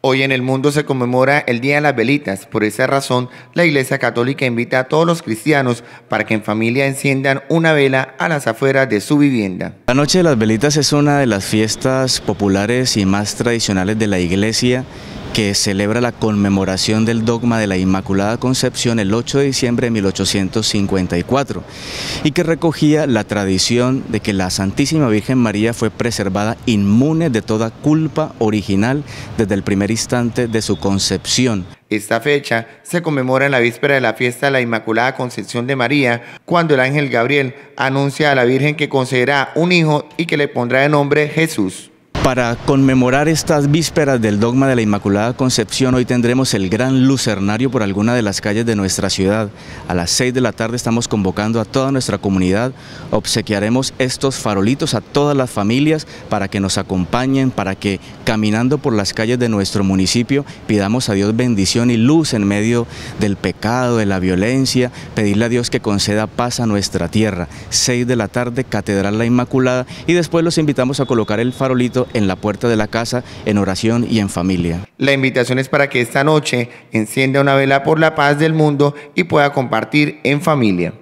Hoy en el mundo se conmemora el Día de las Velitas. Por esa razón, la Iglesia Católica invita a todos los cristianos para que en familia enciendan una vela a las afueras de su vivienda. La Noche de las Velitas es una de las fiestas populares y más tradicionales de la Iglesia que celebra la conmemoración del dogma de la Inmaculada Concepción el 8 de diciembre de 1854 y que recogía la tradición de que la Santísima Virgen María fue preservada inmune de toda culpa original desde el primer instante de su concepción. Esta fecha se conmemora en la víspera de la fiesta de la Inmaculada Concepción de María, cuando el ángel Gabriel anuncia a la Virgen que concederá un hijo y que le pondrá de nombre Jesús. Para conmemorar estas vísperas del dogma de la Inmaculada Concepción, hoy tendremos el gran lucernario por alguna de las calles de nuestra ciudad. A las 6 de la tarde estamos convocando a toda nuestra comunidad, obsequiaremos estos farolitos a todas las familias para que nos acompañen, para que caminando por las calles de nuestro municipio pidamos a Dios bendición y luz en medio del pecado, de la violencia, pedirle a Dios que conceda paz a nuestra tierra. 6 de la tarde, Catedral La Inmaculada y después los invitamos a colocar el farolito en la puerta de la casa, en oración y en familia. La invitación es para que esta noche encienda una vela por la paz del mundo y pueda compartir en familia.